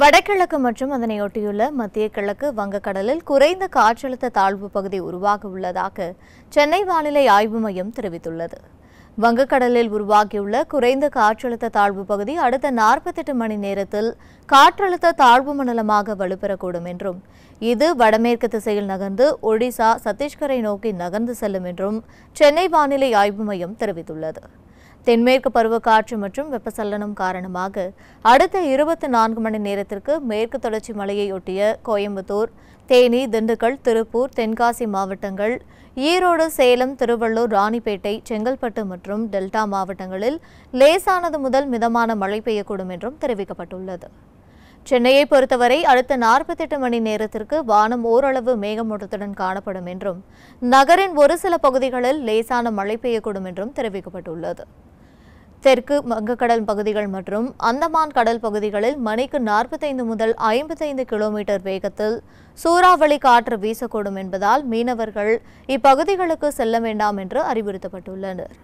வடகிழக்கு மற்றும் அதனையொட்டியுள்ள மத்திய கிழக்கு வங்கக்கடலில் குறைந்த காற்றழுத்த தாழ்வு பகுதி உருவாக உள்ளதாக சென்னை வானிலை ஆய்வு மையம் தெரிவித்துள்ளது வங்கக்கடலில் உருவாகியுள்ள குறைந்த காற்றழுத்த தாழ்வு பகுதி அடுத்த நாற்பத்தெட்டு மணி நேரத்தில் காற்றழுத்த தாழ்வு மண்டலமாக வலுப்பெறக்கூடும் என்றும் இது வடமேற்கு திசையில் நகர்ந்து ஒடிசா சத்தீஸ்கரை நோக்கி நகர்ந்து செல்லும் என்றும் சென்னை வானிலை ஆய்வு மையம் தெரிவித்துள்ளது தென்மேற்கு பருவக்காற்று மற்றும் வெப்பசல்லனம் காரணமாக அடுத்த இருபத்தி நான்கு மணி நேரத்திற்கு மேற்கு தொடர்ச்சி மலையையொட்டிய கோயம்புத்தூர் தேனி திண்டுக்கல் திருப்பூர் தென்காசி மாவட்டங்கள் ஈரோடு சேலம் திருவள்ளூர் ராணிப்பேட்டை செங்கல்பட்டு மற்றும் டெல்டா மாவட்டங்களில் லேசானது முதல் மிதமான மழை பெய்யக்கூடும் என்றும் தெரிவிக்கப்பட்டுள்ளது சென்னையை பொறுத்தவரை அடுத்த நாற்பத்தி எட்டு மணி நேரத்திற்கு வானம் ஓரளவு மேகமூட்டத்துடன் காணப்படும் என்றும் நகரின் ஒரு சில பகுதிகளில் லேசான மழை பெய்யக்கூடும் என்றும் தெரிவிக்கப்பட்டுள்ளது தெற்கு வங்கக்கடல் பகுதிகள் மற்றும் அந்தமான் கடல் பகுதிகளில் மணிக்கு நாற்பத்தைந்து முதல் ஐம்பத்தைந்து கிலோமீட்டர் வேகத்தில் சூறாவளி காற்று வீசக்கூடும் என்பதால் மீனவர்கள் இப்பகுதிகளுக்கு செல்ல வேண்டாம் என்று அறிவுறுத்தப்பட்டுள்ளனர்